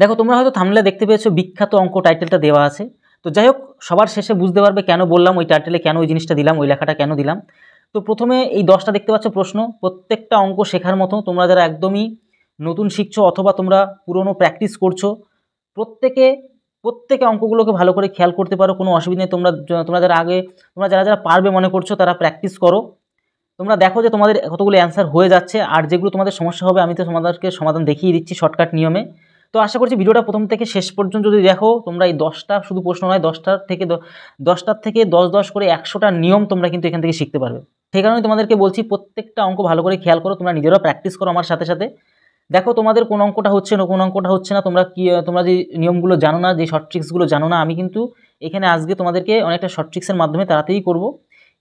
দেখো তোমরা হয়তো থামলে দেখতে পেয়েছো বিখ্যাত অঙ্ক টাইটেলটা দেওয়া আছে তো যাই হোক সবার শেষে বুঝতে পারবে কেন বললাম ওই টাইটেলে কেন ওই জিনিসটা দিলাম ওই লেখাটা কেন দিলাম তো প্রথমে এই দশটা দেখতে পাচ্ছ প্রশ্ন প্রত্যেকটা অঙ্ক শেখার মতো তোমরা যারা একদমই নতুন শিখছো অথবা তোমরা পুরনো প্র্যাকটিস করছো প্রত্যেকে প্রত্যেকে অঙ্কগুলোকে ভালো করে খেয়াল করতে পারো কোনো অসুবিধা নেই তোমরা তোমরা যারা আগে তোমরা যারা যারা পারবে মনে করছো তারা প্র্যাকটিস করো তোমরা দেখো যে তোমাদের কতগুলো অ্যান্সার হয়ে যাচ্ছে আর যেগুলো তোমাদের সমস্যা হবে আমি তো তোমাদেরকে সমাধান দেখিয়ে দিচ্ছি শর্টকাট নিয়মে তো আশা করছি ভিডিওটা প্রথম থেকে শেষ পর্যন্ত যদি দেখো তোমরা এই দশটা শুধু প্রশ্ন নয় দশটার থেকে দশটার থেকে দশ দশ করে একশোটা নিয়ম তোমরা কিন্তু এখান থেকে শিখতে পারবে সেই কারণে তোমাদেরকে বলছি প্রত্যেকটা অঙ্ক ভালো করে খেয়াল করো তোমরা নিজেরা প্র্যাকটিস করো আমার সাথে সাথে দেখো তোমাদের কোন অঙ্কটা হচ্ছে না কোন অঙ্কটা হচ্ছে না তোমরা কি তোমরা যে নিয়মগুলো জানো না যে শর্ট ট্রিক্সগুলো জানো না আমি কিন্তু এখানে আজকে তোমাদেরকে অনেকটা শর্ট ট্রিক্সের মাধ্যমে তাড়াতাড়ি করব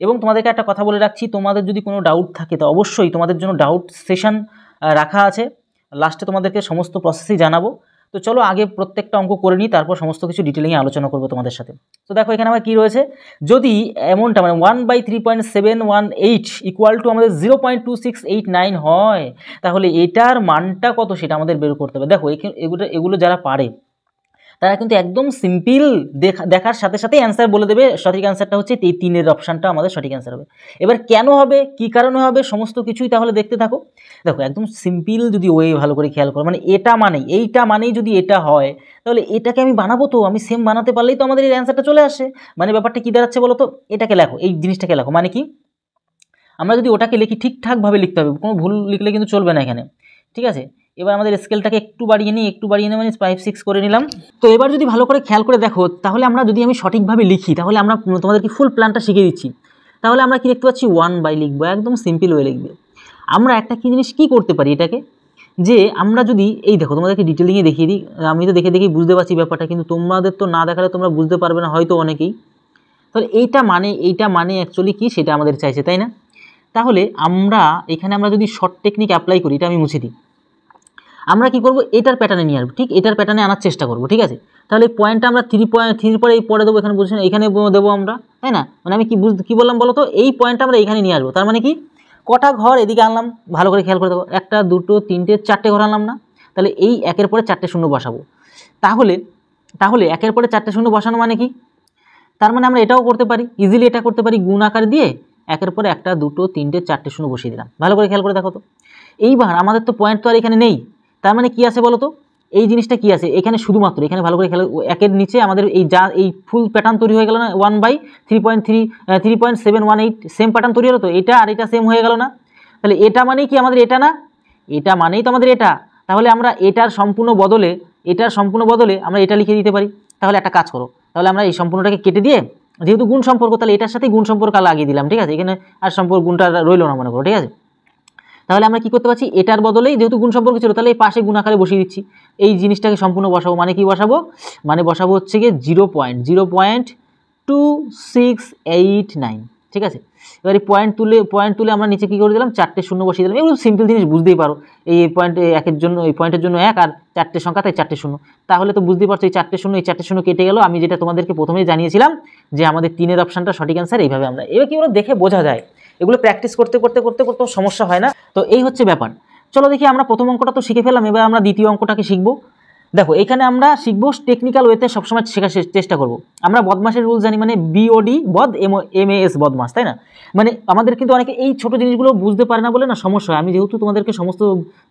এবং তোমাদেরকে একটা কথা বলে রাখছি তোমাদের যদি কোনো ডাউট থাকে তো অবশ্যই তোমাদের জন্য ডাউট সেশন রাখা আছে লাস্টে তোমাদেরকে সমস্ত প্রসেসই জানাবো তো চলো আগে প্রত্যেকটা অঙ্ক করে নিই তারপর সমস্ত কিছু ডিটেলিংয়ে আলোচনা করবো তোমাদের সাথে তো দেখো এখানে আমার কী রয়েছে যদি অ্যামাউন্টটা মানে one by three point seven one eight equal to আমাদের zero point two six eight nine হয় তাহলে এটার মানটা কত সেটা আমাদের বের করতে হবে দেখো এগুলো এগুলো যারা পারে তারা কিন্তু একদম সিম্পল দেখার সাথে সাথে অ্যান্সার বলে দেবে সঠিক অ্যান্সারটা হচ্ছে এই তিনের অপশানটা আমাদের সঠিক অ্যান্সার হবে এবার কেন হবে কি কারণে হবে সমস্ত কিছুই তাহলে দেখতে থাকো দেখো একদম সিম্পল যদি ওয়ে ভালো করে খেয়াল করো মানে এটা মানেই এইটা মানেই যদি এটা হয় তাহলে এটাকে আমি বানাবো তো আমি সেম বানাতে পারলেই তো আমাদের এই অ্যান্সারটা চলে আসে মানে ব্যাপারটা কী দাঁড়াচ্ছে বলো তো এটাকে লেখো এই জিনিসটাকে লেখো মানে কি আমরা যদি ওটাকে লিখি ঠিকঠাকভাবে লিখতে হবে কোনো ভুল লিখলে কিন্তু চলবে না এখানে ঠিক আছে এবার আমাদের স্কেলটাকে একটু বাড়িয়ে নিই একটু বাড়িয়ে নিই মানে ফাইভ সিক্স করে নিলাম তো এবার যদি ভালো করে খেয়াল করে দেখো তাহলে আমরা যদি আমি সঠিকভাবে লিখি তাহলে আমরা তোমাদেরকে ফুল প্ল্যানটা শিখিয়ে দিচ্ছি তাহলে আমরা কি দেখতে পাচ্ছি ওয়ান বাই লিখবো একদম সিম্পল ওয়ে লিখবে আমরা একটা কী জিনিস কী করতে পারি এটাকে যে আমরা যদি এই দেখো তোমাদেরকে ডিটেলিংয়ে দেখিয়ে দিই আমি তো দেখে দেখেই বুঝতে পারছি ব্যাপারটা কিন্তু তোমাদের তো না দেখালে তোমরা বুঝতে পারবে না হয়তো অনেকেই তাহলে এইটা মানে এইটা মানে অ্যাকচুয়ালি কী সেটা আমাদের চাইছে তাই না তাহলে আমরা এখানে আমরা যদি শর্ট টেকনিক অ্যাপ্লাই করি এটা আমি মুছে দিই আমরা কি করব এটার প্যাটার্নে নিয়ে আসবো ঠিক এটার প্যাটার্নে আনার চেষ্টা করব ঠিক আছে তাহলে এই পয়েন্টটা আমরা থ্রি পয়েন্ট থ্রির পরে এই পরে দেবো এখানে বলছি এখানে দেবো আমরা তাই না মানে আমি কি বুঝ কি বললাম বলো তো এই পয়েন্টটা আমরা এখানে নিয়ে আসবো তার মানে কি কটা ঘর এদিকে আনলাম ভালো করে খেয়াল করে দেবো একটা দুটো তিনটে চারটে ঘর আনলাম না তাহলে এই একের পরে চারটে শূন্য বসাবো তাহলে তাহলে একের পরে চারটে শূন্য বসানো মানে কি তার মানে আমরা এটাও করতে পারি ইজিলি এটা করতে পারি গুণ আকার দিয়ে একের পরে একটা দুটো তিনটে চারটে শূন্য বসিয়ে দিলাম ভালো করে খেয়াল করে দেখো তো এইবার আমাদের তো পয়েন্ট তো আর এখানে নেই তার মানে কি আছে বলো তো এই জিনিসটা কি আছে এখানে শুধুমাত্র এখানে ভালো করে খেলে একের নিচে আমাদের এই যা এই ফুল প্যাটার্ন তৈরি হয়ে গেল না one by three point three three point seven one eight same pattern তৈরি হলো তো এটা আর এটা সেম হয়ে গেল না তাহলে এটা মানেই কি আমাদের এটা না এটা মানেই তো আমাদের এটা তাহলে আমরা এটার সম্পূর্ণ বদলে এটার সম্পূর্ণ বদলে আমরা এটা লিখে দিতে পারি তাহলে একটা কাজ করো তাহলে আমরা এই সম্পূর্ণটাকে কেটে দিয়ে যেহেতু গুণ সম্পর্ক তাহলে এটার সাথে গুণ সম্পর্ক লাগিয়ে দিলাম ঠিক আছে এখানে আর সম্পর্ক গুণটা রইল না মনে করো ঠিক আছে তাহলে আমরা কি করতে পারছি এটার বদলেই যেহেতু গুণ সম্পর্ক ছিল তাহলে এই পাশে গুণাকারে বসিয়ে দিচ্ছি এই জিনিসটাকে সম্পূর্ণ বসাবো মানে কি বসাবো মানে বসাবো হচ্ছে গিয়ে zero point zero point two six eight nine ঠিক আছে এবার এই পয়েন্ট তুলে পয়েন্ট তুলে আমরা নিচে কী করে দিলাম চারটে শূন্য বসিয়ে দিলাম এগুলো সিম্পল জিনিস বুঝতেই পারো এই পয়েন্ট একের জন্য এই পয়েন্টের জন্য এক আর চারটে সংখ্যা তাই চারটে শূন্য তাহলে তো বুঝতেই পারছো এই চারটে শূন্য এই চারটে শূন্য কেটে গেলো আমি যেটা তোমাদেরকে প্রথমেই জানিয়েছিলাম যে আমাদের তিনের অপশানটা সঠিক অ্যান্সার এইভাবে আমরা এবার কি বলো দেখে বোঝা যায় এগুলো প্র্যাকটিস করতে করতে করতে করতে সমস্যা হয় না তো এই হচ্ছে ব্যাপার চলো দেখি আমরা প্রথম অঙ্কটা তো শিখে ফেলাম এবার আমরা দ্বিতীয় অঙ্কটাকে শিখবো দেখো এখানে আমরা শিখবো টেকনিক্যাল ওয়েতে সবসময় শেখার চেষ্টা করব আমরা বদমাসের রুল জানি মানে বিওডি বদ এম এম এস বদমাস তাই না মানে আমাদের কিন্তু অনেকে এই ছোট জিনিসগুলো বুঝতে পারে না বলে না সমস্যা হয় আমি যেহেতু তোমাদেরকে সমস্ত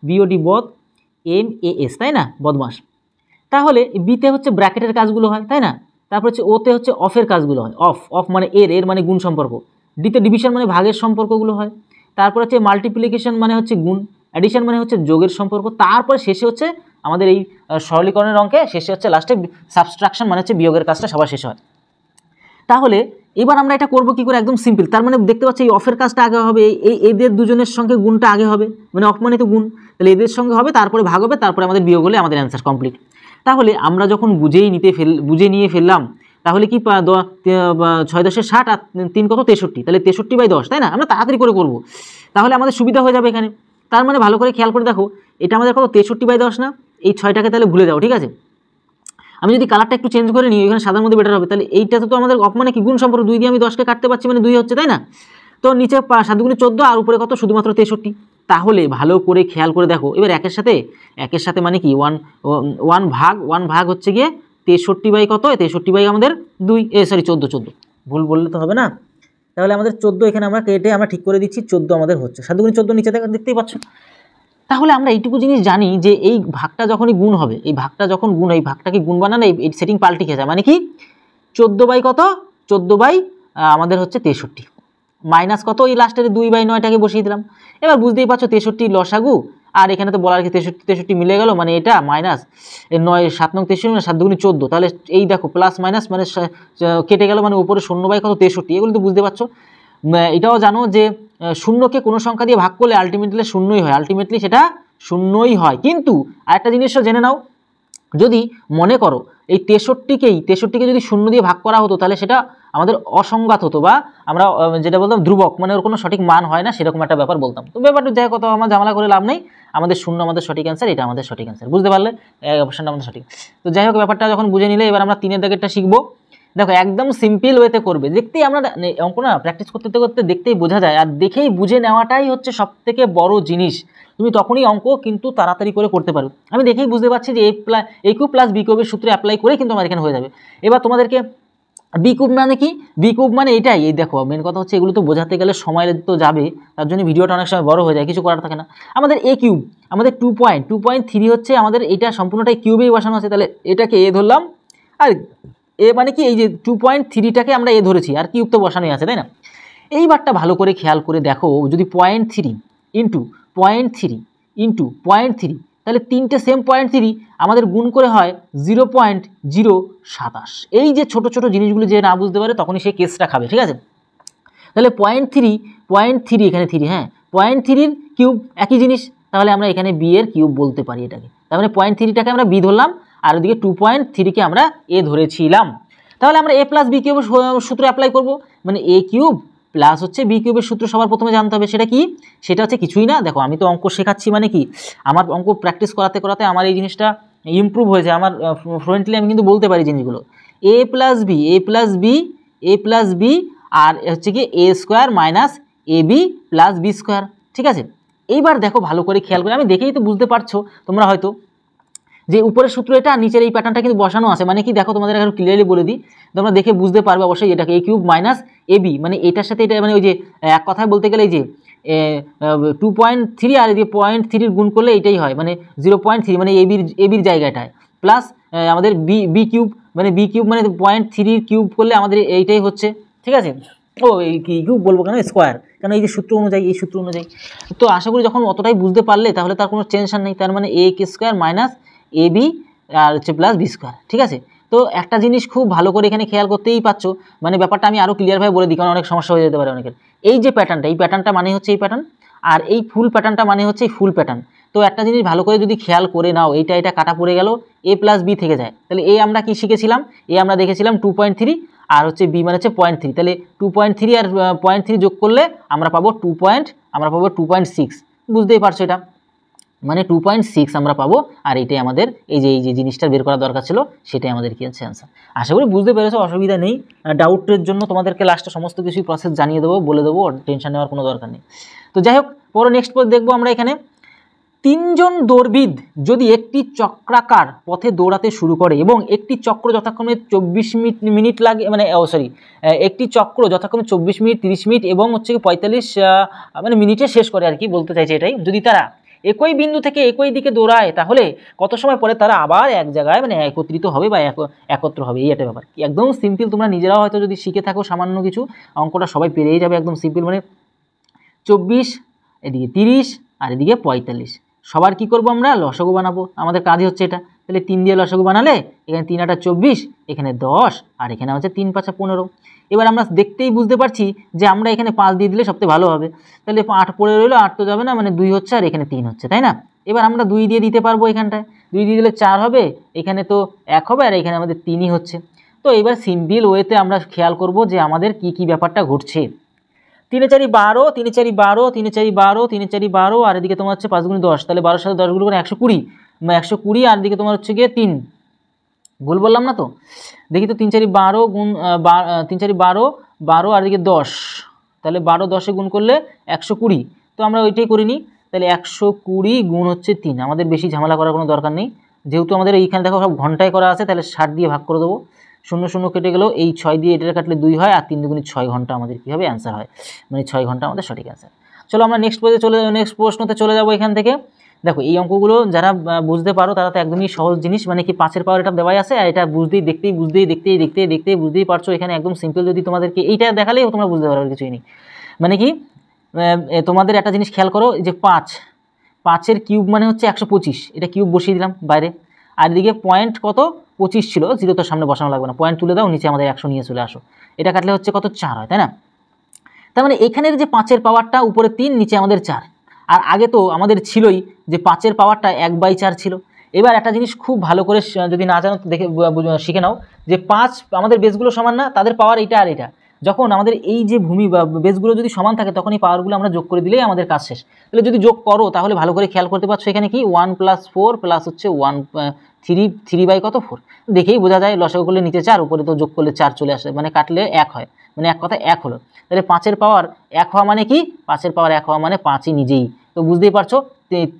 বিওডি বদ এম এ এস তাই না বদমাস তাহলে বিতে হচ্ছে ব্র্যাকেটের কাজগুলো হয় তাই না তারপর হচ্ছে ওতে হচ্ছে অফের কাজগুলো হয় অফ অফ মানে এর এর মানে গুণ সম্পর্ক ডিতে ডিভিশন মানে ভাগের সম্পর্কগুলো হয় তারপর হচ্ছে মাল্টিপ্লিকেশন মানে হচ্ছে গুণ অ্যাডিশন মানে হচ্ছে যোগের সম্পর্ক তারপরে শেষে হচ্ছে আমাদের এই সরলীকরণের অঙ্কে শেষে হচ্ছে লাস্টে সাবস্ট্রাকশন মানে হচ্ছে বিয়োগের কাজটা সবার শেষ হয় তাহলে এবার আমরা এটা করব কি করে একদম সিম্পল তার মানে দেখতে পাচ্ছি এই অফের কাজটা আগে হবে এই এদের দুজনের সঙ্গে গুণটা আগে হবে মানে অফ মানে তো গুণ তাহলে এদের সঙ্গে হবে তারপরে ভাগ হবে তারপরে আমাদের বিয়োগ হলে আমাদের অ্যান্সার কমপ্লিট তাহলে আমরা যখন বুঝেই নিতে ফেল বুঝে নিয়ে ফেললাম তাহলে কি ছয় দশের ষাট আর তিন কত তেষট্টি তাহলে তেষট্টি বাই দশ তাই না আমরা তাড়াতাড়ি করে করব তাহলে আমাদের সুবিধা হয়ে যাবে এখানে তার মানে ভালো করে খেয়াল করে দেখো এটা আমাদের কত তেষট্টি বাই দশ না এই ছয়টাকে তাহলে ভুলে যাও ঠিক আছে আমি যদি কালারটা একটু চেঞ্জ করে নিই এখানে সাদার মধ্যে বেটার হবে তাহলে এইটা তো আমাদের অপমানে কি গুণ সম্পর্ক দুই দিয়ে আমি দশকে কাটতে পারছি মানে দুই হচ্ছে তাই না তো নিচে সাতগুণে চোদ্দো আর উপরে কত শুধুমাত্র তেষট্টি তাহলে ভালো করে খেয়াল করে দেখো এবার একের সাথে একের সাথে মানে কি ওয়ান ওয়ান ভাগ ওয়ান ভাগ হচ্ছে গিয়ে তেষট্টি বাই কত তেষট্টি বাই আমাদের দুই এ সরি চোদ্দো চোদ্দো ভুল বললে তো হবে না তাহলে আমাদের চোদ্দো এখানে আমরা কেটে আমরা ঠিক করে দিচ্ছি চোদ্দো আমাদের হচ্ছে সাতগুণি চোদ্দো নিচে থেকে দেখতেই পাচ্ছ তাহলে আমরা এইটুকু জিনিস জানি যে এই ভাগটা যখনই গুণ হবে এই ভাগটা যখন গুণ এই ভাগটাকে গুণ বানানো এই সেটিং পাল্টি খেয়ে যায় মানে কি চোদ্দো বাই কত চোদ্দো বাই আমাদের হচ্ছে তেষট্টি মাইনাস কত এই লাস্টের দুই বাই নয়টাকে বসিয়ে দিলাম এবার বুঝতেই পারছো তেষট্টি লসাগু আর এখানে তো বলার কি তেষট্টি তেষট্টি মিলে গেল মানে এটা মাইনাস নয় সাত নং তেষট্টি মানে সাত দুগুণি চোদ্দো তাহলে এই দেখো প্লাস মাইনাস মানে কেটে গেল মানে উপরে শূন্য বাই কত তেষট্টি এগুলো তো বুঝতে পারছো এটাও জানো যে শূন্যকে কোনো সংখ্যা দিয়ে ভাগ করলে আলটিমেটলি শূন্যই হয় আলটিমেটলি সেটা শূন্যই হয় কিন্তু আরেকটা জিনিসও জেনে নাও যদি মনে করো এই তেষট্টিকেই তেষট্টিকে যদি শূন্য দিয়ে ভাগ করা হতো তাহলে সেটা আমাদের অসংঘাত হতো বা আমরা যেটা বলতাম ধ্রুবক মানে ওর কোনো সঠিক মান হয় না সেরকম একটা ব্যাপার বলতাম তো ব্যাপারটা যাই কথা আমার ঝামেলা করে লাভ নেই আমাদের শূন্য আমাদের সঠিক অ্যান্সার এটা আমাদের সঠিক অ্যান্সার বুঝতে পারলে অপশানটা আমাদের সঠিক তো যাই হোক ব্যাপারটা যখন বুঝে নিলে এবার আমরা তিনের দাগেরটা শিখবো দেখো একদম সিম্পল ওয়েতে করবে দেখতেই আমরা অঙ্ক না প্র্যাকটিস করতে করতে দেখতেই বোঝা যায় আর দেখেই বুঝে নেওয়াটাই হচ্ছে সবথেকে বড় জিনিস তুমি তখনই অঙ্ক কিন্তু তাড়াতাড়ি করে করতে পারো আমি দেখেই বুঝতে পারছি যে এ প্লা এ কিউ প্লাস বি কিউবের সূত্রে অ্যাপ্লাই করে কিন্তু আমার এখানে হয়ে যাবে এবার তোমাদেরকে কিউব মানে কি কিউব মানে এটাই এই দেখো মেন কথা হচ্ছে এগুলো তো বোঝাতে গেলে সময় তো যাবে তার জন্য ভিডিওটা অনেক সময় বড় হয়ে যায় কিছু করার থাকে না আমাদের এ কিউব আমাদের two point two point three হচ্ছে আমাদের এটা সম্পূর্ণটাই কিউবেই বসানো আছে তাহলে এটাকে এ ধরলাম আর এ মানে কি এই যে টু পয়েন্ট থ্রিটাকে আমরা এ ধরেছি আর কি উক্ত বসানোই আছে তাই না এইবারটা ভালো করে খেয়াল করে দেখো যদি point three into point three into point three তাহলে তিনটে সেম পয়েন্ট থ্রি আমাদের গুণ করে হয় জিরো পয়েন্ট জিরো সাতাশ এই যে ছোট ছোট জিনিসগুলো যে না বুঝতে পারে তখনই সে কেসটা খাবে ঠিক আছে তাহলে পয়েন্ট থ্রি পয়েন্ট থ্রি এখানে থ্রি হ্যাঁ পয়েন্ট থ্রির কিউব একই জিনিস তাহলে আমরা এখানে বি এর কিউব বলতে পারি এটাকে তার মানে পয়েন্ট থ্রিটাকে আমরা বি ধরলাম আর ওদিকে টু পয়েন্ট থ্রিকে আমরা এ ধরেছিলাম তাহলে আমরা এ প্লাস বি কিউবের সূত্র অ্যাপ্লাই করব মানে এ কিউব প্লাস হচ্ছে বি কিউবের সূত্র সবার প্রথমে জানতে হবে সেটা কি সেটা হচ্ছে কিছুই না দেখো আমি তো অঙ্ক শেখাচ্ছি মানে কি আমার অঙ্ক প্র্যাকটিস করাতে করাতে আমার এই জিনিসটা ইম্প্রুভ হয়েছে আমার ফ্রেন্টলি আমি কিন্তু বলতে পারি জিনিসগুলো A plus B A plus B A plus B আর হচ্ছে কি A square minus A B plus B square ঠিক আছে এইবার দেখো ভালো করে খেয়াল করে আমি দেখেই তো বুঝতে পারছো তোমরা হয়তো যে উপরের সূত্র এটা নিচের এই প্যাটার্নটা কিন্তু বসানো আছে মানে কি দেখো তোমাদের এখন ক্লিয়ারলি বলে দিই তোমরা দেখে বুঝতে পারবে অবশ্যই এটাকে A cube minus A B মানে এটার সাথে এটা মানে ওই যে এক কথায় বলতে গেলে যে টু পয়েন্ট থ্রি আর এই পয়েন্ট থ্রির গুণ করলে এটাই হয় মানে জিরো পয়েন্ট থ্রি মানে এবির এবির জায়গাটায় প্লাস আমাদের বি বি কিউব মানে বি কিউব মানে পয়েন্ট থ্রির কিউব করলে আমাদের এইটাই হচ্ছে ঠিক আছে ও এই কিউব বলবো কেন স্কোয়ার কেন এই যে সূত্র অনুযায়ী এই সূত্র অনুযায়ী তো আশা করি যখন অতটাই বুঝতে পারলে তাহলে তার কোনো টেনশন নেই তার মানে এ কে স্কোয়ার মাইনাস এ বি আর হচ্ছে প্লাস বি স্কোয়ার ঠিক আছে তো একটা জিনিস খুব ভালো করে এখানে খেয়াল করতেই পারছো মানে ব্যাপারটা আমি আরও ক্লিয়ারভাবে বলে দিই কারণ অনেক সমস্যা হয়ে যেতে পারে অনেকের এই যে প্যাটার্নটা এই প্যাটার্নটা মানে হচ্ছে এই প্যাটার্ন আর এই ফুল প্যাটার্নটা মানে হচ্ছে ফুল প্যাটার্ন তো একটা জিনিস ভালো করে যদি খেয়াল করে নাও এইটা এটা কাটা পড়ে গেল এ প্লাস বি থেকে যায় তাহলে এ আমরা কি শিখেছিলাম এ আমরা দেখেছিলাম টু পয়েন্ট থ্রি আর হচ্ছে বি মানে হচ্ছে পয়েন্ট থ্রি তাহলে টু পয়েন্ট থ্রি আর পয়েন্ট থ্রি যোগ করলে আমরা পাবো টু পয়েন্ট আমরা পাবো টু পয়েন্ট সিক্স বুঝতেই পারছো এটা মানে টু পয়েন্ট সিক্স আমরা পাবো আর এটাই আমাদের এই যে এই যে জিনিসটা বের করা দরকার ছিল সেটাই আমাদের কী আছে অ্যান্সার আশা করি বুঝতে পেরেছো অসুবিধা নেই ডাউটের জন্য তোমাদেরকে লাস্টে সমস্ত কিছুই প্রসেস জানিয়ে দেবো বলে দেবো টেনশন নেওয়ার কোনো দরকার নেই তো যাই হোক পরে নেক্সট পথ দেখবো আমরা এখানে তিনজন দৌড়বিদ যদি একটি চক্রাকার পথে দৌড়াতে শুরু করে এবং একটি চক্র যথাক্রমে চব্বিশ মিনিট মিনিট লাগে মানে সরি একটি চক্র যথাক্রমে চব্বিশ মিনিট তিরিশ মিনিট এবং হচ্ছে পঁয়তাল্লিশ মানে মিনিটে শেষ করে আর কি বলতে চাইছে এটাই যদি তারা একই বিন্দু থেকে একই দিকে দৌড়ায় তাহলে কত সময় পরে তারা আবার এক জায়গায় মানে একত্রিত হবে বা একত্র হবে এই একটা ব্যাপার একদম সিম্পল তোমরা নিজেরাও হয়তো যদি শিখে থাকো সামান্য কিছু অঙ্কটা সবাই পেরেই যাবে একদম সিম্পল মানে চব্বিশ এদিকে তিরিশ আর এদিকে পঁয়তাল্লিশ সবার কি করব আমরা লসগো বানাবো আমাদের কাজই হচ্ছে এটা তাহলে তিন দিয়ে লসাগু বানালে এখানে তিন আটা চব্বিশ এখানে দশ আর এখানে হচ্ছে তিন পাঁচা পনেরো এবার আমরা দেখতেই বুঝতে পারছি যে আমরা এখানে পাঁচ দিয়ে দিলে সবথেকে ভালো হবে তাহলে আট পড়ে রইলো আট তো যাবে না মানে দুই হচ্ছে আর এখানে তিন হচ্ছে তাই না এবার আমরা দুই দিয়ে দিতে পারবো এখানটায় দুই দিয়ে দিলে চার হবে এখানে তো এক হবে আর এখানে আমাদের তিনই হচ্ছে তো এবার সিম্পল ওয়েতে আমরা খেয়াল করব যে আমাদের কি কি ব্যাপারটা ঘটছে তিনে চারি বারো তিনে চারি বারো তিনে চারি বারো তিনে চারি বারো আর এদিকে তোমার হচ্ছে পাঁচ গুণ দশ তাহলে বারোর সাথে দশ গুণ করে একশো কুড়ি একশো কুড়ি আর দিকে তোমার হচ্ছে গিয়ে তিন ভুল বললাম না তো দেখি তো তিন চারি বারো গুণ তিন চারি বারো বারো আর দিকে দশ তাহলে বারো দশে গুণ করলে একশো কুড়ি তো আমরা ওইটাই করিনি তাহলে একশো কুড়ি গুণ হচ্ছে তিন আমাদের বেশি ঝামেলা করার কোনো দরকার নেই যেহেতু আমাদের এইখানে দেখো সব ঘন্টায় করা আছে তাহলে ষাট দিয়ে ভাগ করে দেবো শূন্য শূন্য কেটে গেলেও এই ছয় দিয়ে এটা কাটলে দুই হয় আর তিন দুগুণি ছয় ঘন্টা আমাদের কী হবে অ্যান্সার হয় মানে ছয় ঘন্টা আমাদের সঠিক অ্যান্সার চলো আমরা নেক্সট পেজে চলে নেক্সট প্রশ্নতে চলে যাবো এখান থেকে দেখো এই অঙ্কগুলো যারা বুঝতে পারো তারা তো একদমই সহজ জিনিস মানে কি পাঁচের পাওয়ার এটা দেওয়াই আছে আর এটা বুঝতেই দেখতেই বুঝতেই দেখতেই দেখতেই দেখতেই বুঝতেই পারছো এখানে একদম সিম্পল যদি তোমাদেরকে এইটা দেখালেই তোমরা বুঝতে পারো কিছুই নেই মানে কি তোমাদের একটা জিনিস খেয়াল করো যে পাঁচ পাঁচের কিউব মানে হচ্ছে একশো পঁচিশ এটা কিউব বসিয়ে দিলাম বাইরে আর এদিকে পয়েন্ট কত পঁচিশ ছিল জিরো তো সামনে বসানো লাগবে না পয়েন্ট তুলে দাও নিচে আমাদের একশো নিয়ে চলে আসো এটা কাটলে হচ্ছে কত চার হয় তাই না তার মানে এখানের যে পাঁচের পাওয়ারটা উপরে তিন নিচে আমাদের চার আর আগে তো আমাদের ছিলই যে পাঁচের পাওয়ারটা এক বাই চার ছিল এবার একটা জিনিস খুব ভালো করে যদি না জানো দেখে শিখে নাও যে পাঁচ আমাদের বেসগুলো সমান না তাদের পাওয়ার এটা আর এটা যখন আমাদের এই যে ভূমি বা বেসগুলো যদি সমান থাকে তখন এই পাওয়ারগুলো আমরা যোগ করে দিলেই আমাদের কাজ শেষ তাহলে যদি যোগ করো তাহলে ভালো করে খেয়াল করতে পারছো এখানে কি ওয়ান প্লাস ফোর প্লাস হচ্ছে ওয়ান থ্রি থ্রি বাই কত ফোর দেখেই বোঝা যায় লসাগু করলে নিচে চার উপরে তো যোগ করলে চার চলে আসে মানে কাটলে এক হয় মানে এক কথা এক হলো তাহলে পাঁচের পাওয়ার এক হওয়া মানে কি পাঁচের পাওয়ার এক হওয়া মানে পাঁচই নিজেই তো বুঝতেই পারছো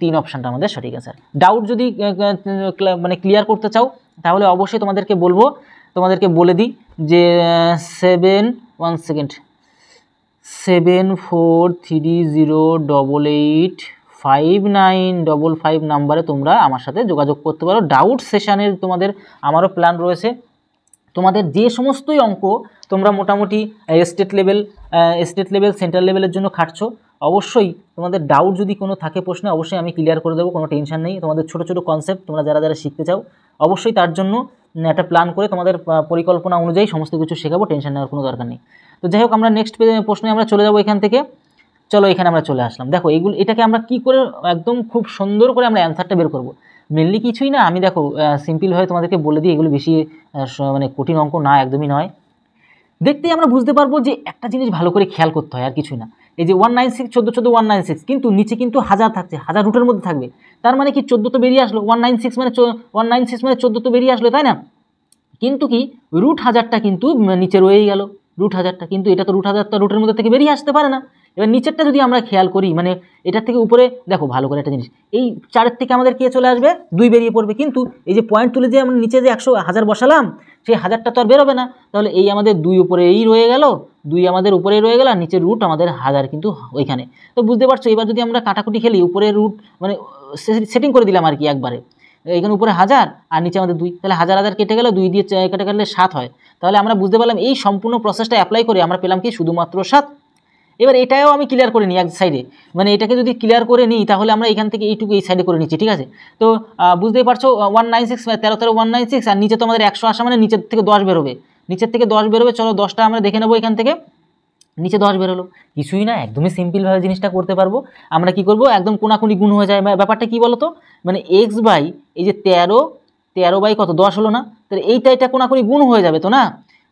তিন অপশানটা আমাদের সঠিক আছে ডাউট যদি মানে ক্লিয়ার করতে চাও তাহলে অবশ্যই তোমাদেরকে বলবো তোমাদেরকে বলে দিই যে seven one second seven four three zero double eight five nine double five নাম্বারে তোমরা আমার সাথে যোগাযোগ করতে পারো ডাউট সেশানের তোমাদের আমারও প্ল্যান রয়েছে তোমাদের যে সমস্তই অঙ্ক তোমরা মোটামুটি state level state level central লেভেলের জন্য খাটছো অবশ্যই তোমাদের ডাউট যদি কোনো থাকে প্রশ্নে অবশ্যই আমি ক্লিয়ার করে দেবো কোনো টেনশন নেই তোমাদের ছোটো ছোটো কনসেপ্ট তোমরা যারা যারা শিখতে চাও অবশ্যই তার জন্য একটা প্ল্যান করে তোমাদের পরিকল্পনা অনুযায়ী সমস্ত কিছু শেখাবো টেনশন নেওয়ার কোনো দরকার নেই তো যাই হোক আমরা নেক্সট প্রশ্নে আমরা চলে যাবো এখান থেকে চলো এখানে আমরা চলে আসলাম দেখো এগুলো এটাকে আমরা কি করে একদম খুব সুন্দর করে আমরা অ্যান্সারটা বের করব মেনলি কিছুই না আমি দেখো সিম্পলভাবে তোমাদেরকে বলে দিই এগুলো বেশি মানে কঠিন অঙ্ক না একদমই নয় দেখতেই আমরা বুঝতে পারবো যে একটা জিনিস ভালো করে খেয়াল করতে হয় আর কিছুই না এই যে ওয়ান নাইন সিক্স চোদ্দো চোদ্দো ওয়ান নাইন সিক্স কিন্তু নিচে কিন্তু হাজার থাকছে হাজার রুটের মধ্যে থাকবে তার মানে কি চোদ্দো তো বেরিয়ে আসলো ওয়ান নাইন সিক্স মানে ওয়ান নাইন সিক্স মানে চোদ্দো তো বেরিয়ে আসলো তাই না কিন্তু কি রুট হাজারটা কিন্তু নিচে রয়েই গেল রুট হাজারটা কিন্তু এটা তো রুট হাজারটা রুটের মধ্যে থেকে বেরিয়ে আসতে পারে না এবার নিচেরটা যদি আমরা খেয়াল করি মানে এটার থেকে উপরে দেখো ভালো করে একটা জিনিস এই চারের থেকে আমাদের কে চলে আসবে দুই বেরিয়ে পড়বে কিন্তু এই যে পয়েন্ট তুলে যে আমরা নিচে যে একশো হাজার বসালাম সেই হাজারটা তো আর বেরোবে না তাহলে এই আমাদের দুই উপরে এই রয়ে গেল দুই আমাদের উপরেই রয়ে গেল আর নিচের রুট আমাদের হাজার কিন্তু ওইখানে তো বুঝতে পারছো এবার যদি আমরা কাটাকুটি খেলি উপরে রুট মানে সেটিং করে দিলাম আর কি একবারে এখানে উপরে হাজার আর নিচে আমাদের দুই তাহলে হাজার হাজার কেটে গেলো দুই দিয়ে কেটে গেলে সাত হয় তাহলে আমরা বুঝতে পারলাম এই সম্পূর্ণ প্রসেসটা অ্যাপ্লাই করে আমরা পেলাম কি শুধুমাত্র সাত এবার এটাও আমি ক্লিয়ার করে নিই এক সাইডে মানে এটাকে যদি ক্লিয়ার করে নিই তাহলে আমরা এখান থেকে এইটুকু এই সাইডে করে নিচ্ছি ঠিক আছে তো বুঝতেই পারছো ওয়ান নাইন সিক্স তেরো তেরো ওয়ান নাইন সিক্স আর নিচে তো আমাদের একশো আসা মানে নিচের থেকে দশ বেরোবে নিচের থেকে দশ বেরোবে চলো দশটা আমরা দেখে নেবো এখান থেকে নিচে দশ বেরোলো কিছুই না একদমই সিম্পলভাবে জিনিসটা করতে পারবো আমরা কি করব একদম কোনাকুনি গুণ হয়ে যায় মানে ব্যাপারটা কি তো মানে এক্স বাই এই যে তেরো তেরো বাই কত দশ হলো না তাহলে এইটা এটা কোনাকুনি গুণ হয়ে যাবে তো না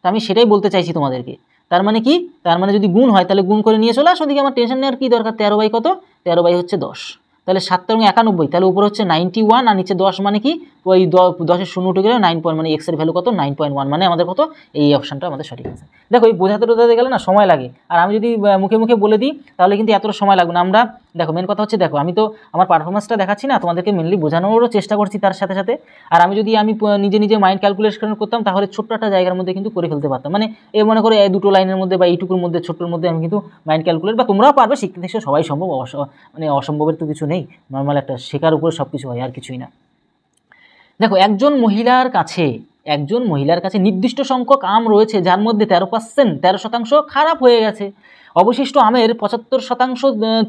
তো আমি সেটাই বলতে চাইছি তোমাদেরকে তার মানে কি তার মানে যদি গুণ হয় তাহলে গুণ করে নিয়ে চলে আসো দিকে আমার টেনশন নেওয়ার কী দরকার তেরো বাই কত তেরো বাই হচ্ছে দশ তাহলে সাত রঙে একানব্বই তাহলে উপরে হচ্ছে নাইনটি ওয়ান আর নিচে দশ মানে কি ওই দশের শূন্য উঠে গেলে নাইন পয়েন্ট মানে এক্সের ভ্যালু কত নাইন পয়েন্ট ওয়ান মানে আমাদের কত এই অপশানটা আমাদের সঠিক আছে দেখো এই বোঝাতে বোঝাতে গেলে না সময় লাগে আর আমি যদি মুখে মুখে বলে দিই তাহলে কিন্তু এতটা সময় লাগবে না আমরা দেখো মেন কথা হচ্ছে দেখো আমি তো আমার পারফরমেন্সটা দেখাচ্ছি না তোমাদেরকে মেনলি বোঝানোরও চেষ্টা করছি তার সাথে সাথে আর আমি যদি আমি নিজে নিজে মাইন্ড ক্যালকুলেশন করতাম তাহলে ছোট্ট একটা জায়গার মধ্যে কিন্তু করে ফেলতে পারতাম মানে এ মনে করে এই দুটো লাইনের মধ্যে বা এইটুকুর মধ্যে ছোট্টর মধ্যে আমি কিন্তু মাইন্ড ক্যালকুলেট বা তোমরাও পারবে শিক্ষিত সবাই সম্ভব মানে অসম্ভবের তো কিছু নেই নেই নর্মাল একটা শেখার উপরে সব কিছু হয় আর কিছুই না দেখো একজন মহিলার কাছে একজন মহিলার কাছে নির্দিষ্ট সংখ্যক আম রয়েছে যার মধ্যে তেরো পার্সেন্ট তেরো শতাংশ খারাপ হয়ে গেছে অবশিষ্ট আমের পঁচাত্তর শতাংশ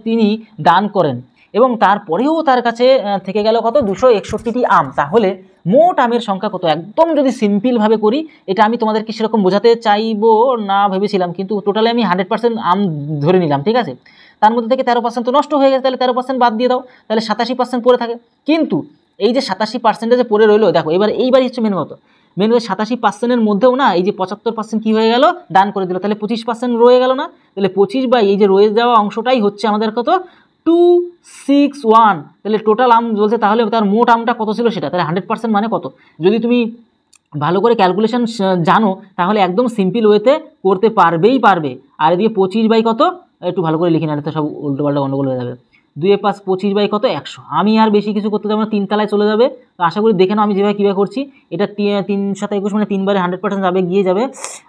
তিনি দান করেন এবং তারপরেও তার কাছে থেকে গেল কত দুশো একষট্টিটি আম তাহলে মোট আমের সংখ্যা কত একদম যদি সিম্পলভাবে করি এটা আমি তোমাদেরকে সেরকম বোঝাতে চাইবো না ভেবেছিলাম কিন্তু টোটালি আমি হান্ড্রেড পার্সেন্ট আম ধরে নিলাম ঠিক আছে তার মধ্যে থেকে তেরো পার্সেন্ট তো নষ্ট হয়ে গেছে তাহলে তেরো পার্সেন্ট বাদ দিয়ে দাও তাহলে সাতাশি পার্সেন্ট পড়ে থাকে কিন্তু এই যে সাতাশি পার্সেন্টেজে পড়ে রইলো দেখো এবার এইবারই হচ্ছে মেন মতো মেন হচ্ছে সাতাশি পার্সেন্টের মধ্যেও না এই যে পঁচাত্তর পার্সেন্ট কী হয়ে গেল দান করে দিল তাহলে পঁচিশ পার্সেন্ট রয়ে গেল না তাহলে পঁচিশ বা এই যে রয়ে যাওয়া অংশটাই হচ্ছে আমাদের কত টু সিক্স ওয়ান তাহলে টোটাল আম বলছে তাহলে তার মোট আমটা কত ছিল সেটা তাহলে হান্ড্রেড পার্সেন্ট মানে কত যদি তুমি ভালো করে ক্যালকুলেশন জানো তাহলে একদম সিম্পল ওয়েতে করতে পারবেই পারবে আর এদিকে পঁচিশ বাই কত একটু ভালো করে লিখে না তো সব উল্টোপাল্টা গন্ডগোল হয়ে যাবে দুয়ে পাঁচ পঁচিশ বাই কত একশো আমি আর বেশি কিছু করতে যাবো না তিনতলায় চলে যাবে তো আশা করি দেখে নাও আমি যেভাবে কীভাবে করছি এটা তিন সাথে একুশ মানে তিনবারে হান্ড্রেড পার্সেন্ট যাবে গিয়ে যাবে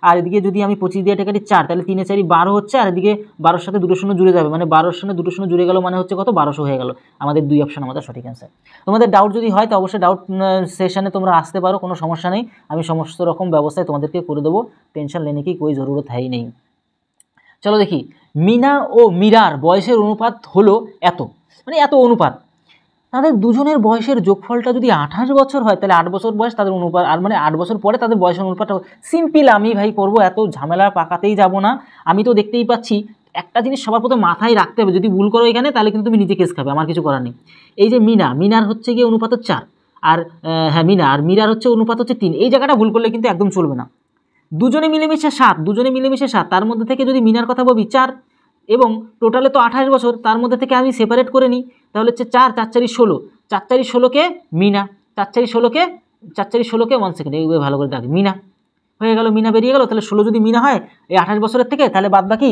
আর এদিকে যদি আমি পঁচিশ দিয়ে টাকাটি চার তাহলে তিনে চারি বারো হচ্ছে আর এদিকে বারোর সাথে দুটো শূন্য জুড়ে যাবে মানে বারোর সঙ্গে দুটো শূন্য জুড়ে গেল মানে হচ্ছে কত বারোশো হয়ে গেল আমাদের দুই অপশান আমাদের সঠিক অ্যান্সার তোমাদের ডাউট যদি হয় তো অবশ্যই ডাউট সেশনে তোমরা আসতে পারো কোনো সমস্যা নেই আমি সমস্ত রকম ব্যবস্থায় তোমাদেরকে করে দেবো টেনশন লেনে কি কই জরুরত হয় নেই চলো দেখি মিনা ও মিরার বয়সের অনুপাত হলো এত মানে এত অনুপাত তাদের দুজনের বয়সের যোগফলটা যদি আঠাশ বছর হয় তাহলে আট বছর বয়স তাদের অনুপাত আর মানে আট বছর পরে তাদের বয়সের অনুপাতটা সিম্পল আমি ভাই করবো এত ঝামেলা পাকাতেই যাব না আমি তো দেখতেই পাচ্ছি একটা জিনিস সবার প্রথমে মাথায় রাখতে হবে যদি ভুল করো এখানে তাহলে কিন্তু তুমি নিজে কেস খাবে আমার কিছু করার নেই এই যে মিনা মিনার হচ্ছে গিয়ে অনুপাত চার আর হ্যাঁ মিনা আর মিরার হচ্ছে অনুপাত হচ্ছে তিন এই জায়গাটা ভুল করলে কিন্তু একদম চলবে না দুজনে মিলেমিশে সাত দুজনে মিলেমিশে সাত তার মধ্যে থেকে যদি মিনার কথা বলি চার এবং টোটালে তো আঠাশ বছর তার মধ্যে থেকে আমি সেপারেট করে নিই তাহলে হচ্ছে চার চার চারি ষোলো চার চারি ষোলোকে মিনা চার চারি ষোলোকে চার চারি ষোলোকে ওয়ান সেকেন্ড এইভাবে ভালো করে দেখ মিনা হয়ে গেল মিনা বেরিয়ে গেল তাহলে ষোলো যদি মিনা হয় এই আঠাশ বছরের থেকে তাহলে বাদ বাকি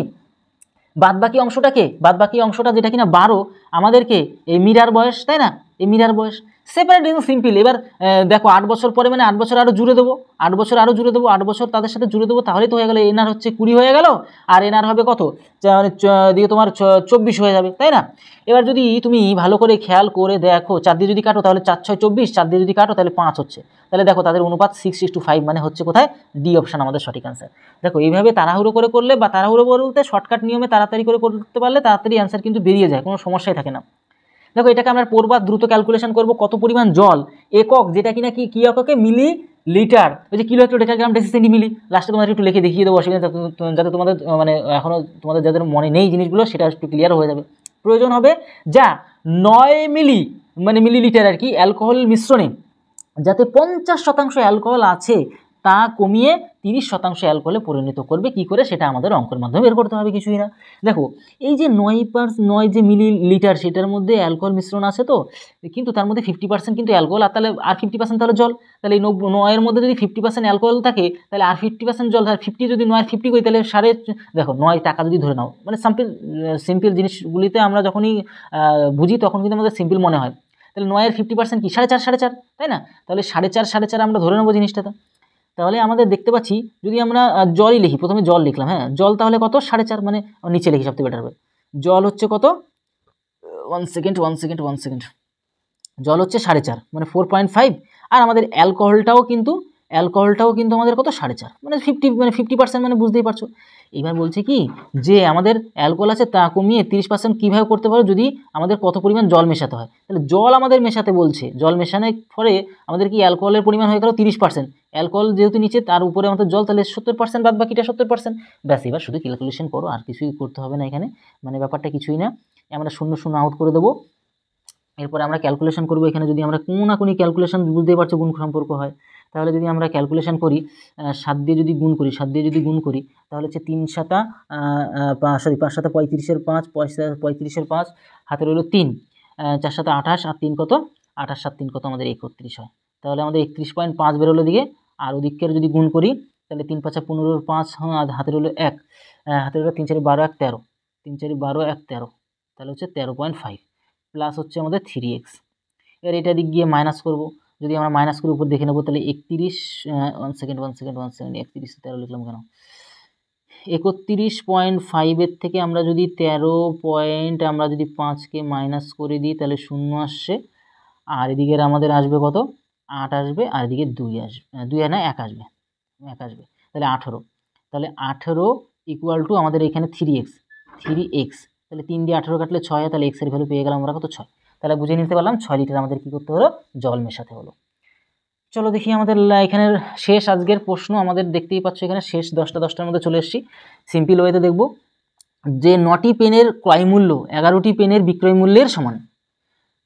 বাদ বাকি অংশটাকে বাদ বাকি অংশটা যেটা কিনা বারো আমাদেরকে এই মিরার বয়স তাই না এই মিরার বয়স সেপারেটিং সিম্পল এবার দেখো আট বছর পরে মানে আট বছর আরও জুড়ে দেবো আট বছর আরও জুড়ে দেবো আট বছর তাদের সাথে জুড়ে দেবো তাহলেই তো হয়ে গেলো এনার হচ্ছে কুড়ি হয়ে গেল আর এনআর হবে কত মানে দিয়ে তোমার চব্বিশ হয়ে যাবে তাই না এবার যদি তুমি ভালো করে খেয়াল করে দেখো চার দিয়ে যদি কাটো তাহলে চার ছয় চব্বিশ চার দিয়ে যদি কাটো তাহলে পাঁচ হচ্ছে তাহলে দেখো তাদের অনুপাত সিক্স সিক্স টু ফাইভ মানে হচ্ছে কোথায় ডি অপশান আমাদের সঠিক অ্যান্সার দেখো এইভাবে তাড়াহুড়ো করে করলে বা তাড়াহুড়ো বলতে শর্টকাট নিয়মে তাড়াতাড়ি করে করতে পারলে তাড়াতাড়ি অ্যান্সার কিন্তু বেরিয়ে যায় কোনো সমস্যাই থাকে না দেখো এটাকে আমরা পড়বার দ্রুত ক্যালকুলেশন করব কত পরিমাণ জল একক যেটা কিনা কি কি এককে মিলি লিটার ওই যে কিলো একটু ডেকাগ্রাম ডেসি সেন্টিমিলি লাস্টে তোমাদের একটু লিখে দেখিয়ে দেবো অসুবিধা যাতে তোমাদের মানে এখনও তোমাদের যাদের মনে নেই জিনিসগুলো সেটা একটু ক্লিয়ার হয়ে যাবে প্রয়োজন হবে যা নয় মিলি মানে মিলিলিটার আর কি অ্যালকোহল মিশ্রণে যাতে পঞ্চাশ শতাংশ অ্যালকোহল আছে তা কমিয়ে তিরিশ শতাংশ অ্যালকোহলে পরিণত করবে কি করে সেটা আমাদের অঙ্কের মাধ্যমে বের করতে হবে কিছুই না দেখো এই যে নয় পার্স নয় যে মিলি লিটার সেটার মধ্যে অ্যালকোহল মিশ্রণ আছে তো কিন্তু তার মধ্যে ফিফটি পার্সেন্ট কিন্তু অ্যালকোহল আর তাহলে আর ফিফটি পার্সেন্ট তাহলে জল তাহলে এই নয়ের মধ্যে যদি ফিফটি পার্সেন্ট অ্যালকোহল থাকে তাহলে আর ফিফটি পার্সেন্ট জল তাহলে ফিফটি যদি নয় ফিফটি করি তাহলে সাড়ে দেখো নয় টাকা যদি ধরে নাও মানে সিম্পল সিম্পল জিনিসগুলিতে আমরা যখনই বুঝি তখন কিন্তু আমাদের সিম্পল মনে হয় তাহলে নয়ের ফিফটি পার্সেন্ট কি সাড়ে চার সাড়ে চার তাই না তাহলে সাড়ে চার সাড়ে চার আমরা ধরে নেবো জিনিসটা তো তাহলে আমাদের দেখতে পাচ্ছি যদি আমরা জলই লিখি প্রথমে জল লিখলাম হ্যাঁ জল তাহলে কত সাড়ে চার মানে নিচে লিখি সবথেকে বেটার হবে জল হচ্ছে কত one second one second one second জল হচ্ছে সাড়ে চার মানে ফোর পয়েন্ট ফাইভ আর আমাদের অ্যালকোহলটাও কিন্তু অ্যালকোহলটাও কিন্তু আমাদের কত সাড়ে চার মানে ফিফটি মানে ফিফটি পার্সেন্ট মানে বুঝতেই পারছো এবার বলছে কি যে আমাদের অ্যালকোহল আছে তা কমিয়ে তিরিশ পার্সেন্ট কীভাবে করতে পারো যদি আমাদের কত পরিমাণ জল মেশাতে হয় তাহলে জল আমাদের মেশাতে বলছে জল মেশানোর ফলে আমাদের কি অ্যালকোহলের পরিমাণ হয়ে গেল তিরিশ পার্সেন্ট অ্যালকোহল যেহেতু নিচে তার উপরে আমাদের জল তাহলে সত্তর পার্সেন্ট বাদ বাকিটা সত্তর পার্সেন্ট ব্যাস এবার শুধু ক্যালকুলেশন করো আর কিছুই করতে হবে না এখানে মানে ব্যাপারটা কিছুই না আমরা শূন্য শূন্য আউট করে দেবো এরপরে আমরা ক্যালকুলেশন করবো এখানে যদি আমরা না কোনো ক্যালকুলেশন বুঝতেই পারছো গুণ সম্পর্ক হয় তাহলে যদি আমরা ক্যালকুলেশন করি সাত দিয়ে যদি গুণ করি সাত দিয়ে যদি গুণ করি তাহলে হচ্ছে তিন সাতা সরি পাঁচ সাতা পঁয়ত্রিশের পাঁচ পয়সা পঁয়ত্রিশের পাঁচ হাতে রইল তিন চার সাতা আঠাশ আর তিন কত আঠাশ সাত তিন কত আমাদের একত্রিশ হয় তাহলে আমাদের একত্রিশ পয়েন্ট পাঁচ বেরোলো দিকে আর ওদিককার যদি গুণ করি তাহলে তিন পাঁচা পনেরোর পাঁচ হাতে রইল এক হাতে রইল তিন চারি বারো এক তেরো তিন চারি বারো এক তেরো তাহলে হচ্ছে তেরো পয়েন্ট ফাইভ প্লাস হচ্ছে আমাদের থ্রি এক্স এর এটা দিক গিয়ে মাইনাস করবো যদি আমরা মাইনাস করে উপর দেখে নেবো তাহলে একত্রিশ one second one second one second একত্রিশ তেরো লিখলাম কেন একত্রিশ পয়েন্ট ফাইভের থেকে আমরা যদি তেরো পয়েন্ট আমরা যদি পাঁচকে মাইনাস করে দিই তাহলে শূন্য আসছে আর এদিকের আমাদের আসবে কত আট আসবে আর এদিকে দুই আসবে দুই না এক আসবে এক আসবে তাহলে আঠেরো তাহলে আঠেরো ইকুয়াল টু আমাদের এখানে থ্রি এক্স থ্রি এক্স তাহলে তিন দিয়ে আঠেরো কাটলে ছয় তাহলে এক্সের ভ্যালু পেয়ে গেলাম আমরা কত ছয় তাহলে বুঝে নিতে পারলাম ছয় লিটার আমাদের কী করতে হলো জল মেশাতে হলো চলো দেখি আমাদের এখানের শেষ আজকের প্রশ্ন আমাদের দেখতেই পাচ্ছ এখানে শেষ দশটা দশটার মধ্যে চলে এসেছি সিম্পল ওয়েতে দেখব যে নটি পেনের ক্রয় মূল্য এগারোটি পেনের বিক্রয় মূল্যের সমান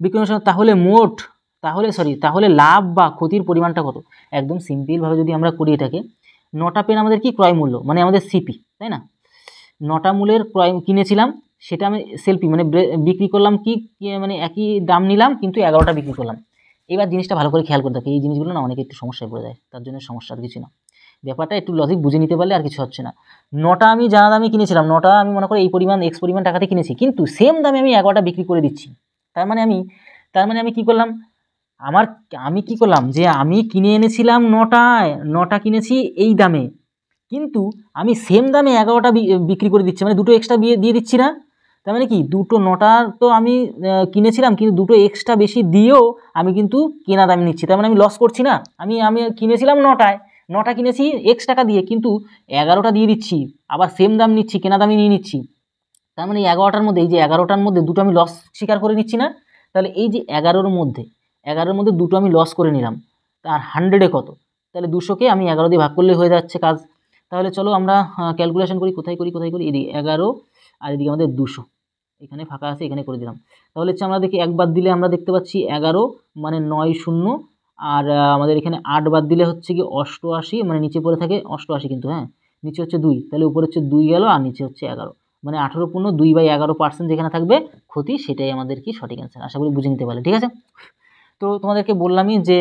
বিক্রয় সমান তাহলে মোট তাহলে সরি তাহলে লাভ বা ক্ষতির পরিমাণটা কত একদম সিম্পলভাবে যদি আমরা করি এটাকে নটা পেন আমাদের কি ক্রয় মূল্য মানে আমাদের সিপি তাই না নটা মূলের ক্রয় কিনেছিলাম সেটা আমি সেলফি মানে বিক্রি করলাম কি মানে একই দাম নিলাম কিন্তু এগারোটা বিক্রি করলাম এবার জিনিসটা ভালো করে খেয়াল করে থাকে এই জিনিসগুলো না অনেকে একটু সমস্যায় পড়ে যায় তার জন্য সমস্যা আর কিছু না ব্যাপারটা একটু লজিক বুঝে নিতে পারলে আর কিছু হচ্ছে না নটা আমি জানা দামে কিনেছিলাম নটা আমি মনে করি এই পরিমাণ এক্স পরিমাণ টাকাতে কিনেছি কিন্তু সেম দামে আমি এগারোটা বিক্রি করে দিচ্ছি তার মানে আমি তার মানে আমি কি করলাম আমার আমি কি করলাম যে আমি কিনে এনেছিলাম নটায় নটা কিনেছি এই দামে কিন্তু আমি সেম দামে এগারোটা বিক্রি করে দিচ্ছি মানে দুটো এক্সট্রা দিয়ে দিচ্ছি না তার মানে কি দুটো নটার তো আমি কিনেছিলাম কিন্তু দুটো এক্সট্রা বেশি দিয়েও আমি কিন্তু কেনা দামি নিচ্ছি তার মানে আমি লস করছি না আমি আমি কিনেছিলাম নটায় নটা কিনেছি এক্স টাকা দিয়ে কিন্তু এগারোটা দিয়ে দিচ্ছি আবার সেম দাম নিচ্ছি কেনা দামি নিয়ে নিচ্ছি তার মানে এগারোটার মধ্যে এই যে এগারোটার মধ্যে দুটো আমি লস স্বীকার করে নিচ্ছি না তাহলে এই যে এগারোর মধ্যে এগারোর মধ্যে দুটো আমি লস করে নিলাম তার হান্ড্রেডে কত তাহলে দুশোকে আমি এগারো দিয়ে ভাগ করলে হয়ে যাচ্ছে কাজ তাহলে চলো আমরা ক্যালকুলেশন করি কোথায় করি কোথায় করি এদিকে এগারো আর এদিকে আমাদের দুশো এখানে ফাঁকা আছে এখানে করে দিলাম তাহলে হচ্ছে আমরা দেখি একবার দিলে আমরা দেখতে পাচ্ছি এগারো মানে নয় শূন্য আর আমাদের এখানে আট বাদ দিলে হচ্ছে কি অষ্টআশি মানে নিচে পড়ে থাকে অষ্টআশি কিন্তু হ্যাঁ নিচে হচ্ছে দুই তাহলে উপরে হচ্ছে দুই গেল আর নিচে হচ্ছে এগারো মানে আঠেরো পূর্ণ দুই বাই এগারো পার্সেন্ট যেখানে থাকবে ক্ষতি সেটাই আমাদের কি সঠিক অ্যান্সার আশা করি বুঝে নিতে পারে ঠিক আছে তো তোমাদেরকে বললামই যে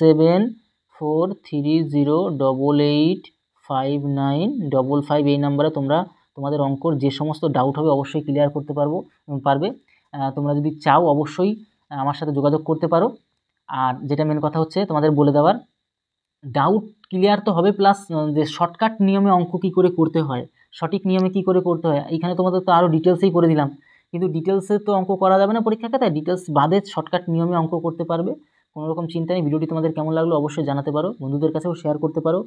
seven four three zero double eight five nine double five এই নাম্বারে তোমরা তোমাদের অঙ্কর যে সমস্ত ডাউট হবে অবশ্যই ক্লিয়ার করতে পারবো পারবে তোমরা যদি চাও অবশ্যই আমার সাথে যোগাযোগ করতে পারো আর যেটা মেন কথা হচ্ছে তোমাদের বলে দেওয়ার ডাউট ক্লিয়ার তো হবে প্লাস যে শর্টকাট নিয়মে অঙ্ক কী করে করতে হয় সঠিক নিয়মে কি করে করতে হয় এখানে তোমাদের তো আরও ডিটেলসেই করে দিলাম কিন্তু ডিটেলসে তো অঙ্ক করা যাবে না পরীক্ষা খাতায় ডিটেলস বাদে শর্টকাট নিয়মে অঙ্ক করতে পারবে কোনোরকম চিন্তা নেই ভিডিওটি তোমাদের কেমন লাগলো অবশ্যই জানাতে পারো বন্ধুদের কাছেও শেয়ার করতে পারো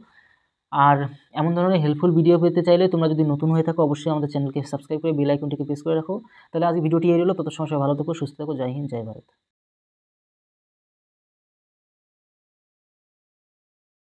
আর এমন ধরনের হেল্পফুল ভিডিও পেতে চাইলে তোমরা যদি নতুন হয়ে থাকো অবশ্যই আমাদের চ্যানেলকে সাবস্ক্রাইব করে বেল আইকনটিকে প্রেস করে রাখো তাহলে আজ ভিডিওটি এই তত সময় ভালো থাকো সুস্থ থাকো জয় হিন্দ জয় ভারত